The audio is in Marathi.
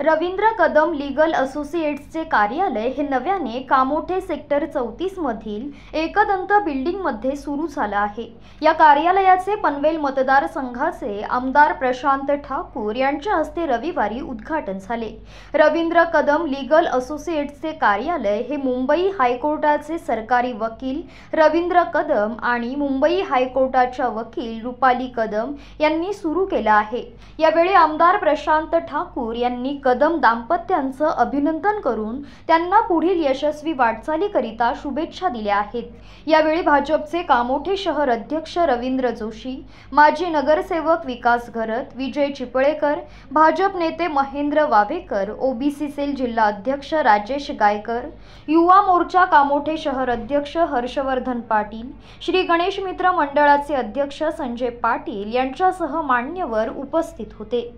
रवींद्र कदम लीगल असोसिएट्सचे कार्यालय हे नव्याने कामोठे सेक्टर चौतीसमधील मधील एकदंत बिल्डिंगमध्ये सुरू झालं आहे या कार्यालयाचे पनवेल मतदारसंघाचे आमदार प्रशांत ठाकूर यांच्या हस्ते रविवारी उद्घाटन झाले रवींद्र कदम लीगल असोसिएट्सचे कार्यालय हे मुंबई हायकोर्टाचे सरकारी वकील रवींद्र कदम आणि मुंबई हायकोर्टाच्या वकील रुपाली कदम यांनी सुरू केलं आहे यावेळी आमदार प्रशांत ठाकूर यांनी कदम दाम्पत्यांचं अभिनंदन करून त्यांना पुढील यशस्वी वाटचालीकरिता शुभेच्छा दिल्या आहेत यावेळी भाजपचे कामोठे शहर अध्यक्ष रवींद्र जोशी माजी नगरसेवक विकास घरत विजय चिपळेकर भाजप नेते महेंद्र वावेकर ओबीसी सेल जिल्हा अध्यक्ष राजेश गायकर युवा मोर्चा कामोठे शहर अध्यक्ष हर्षवर्धन पाटील श्री गणेश मित्र मंडळाचे अध्यक्ष संजय पाटील यांच्यासह मान्यवर उपस्थित होते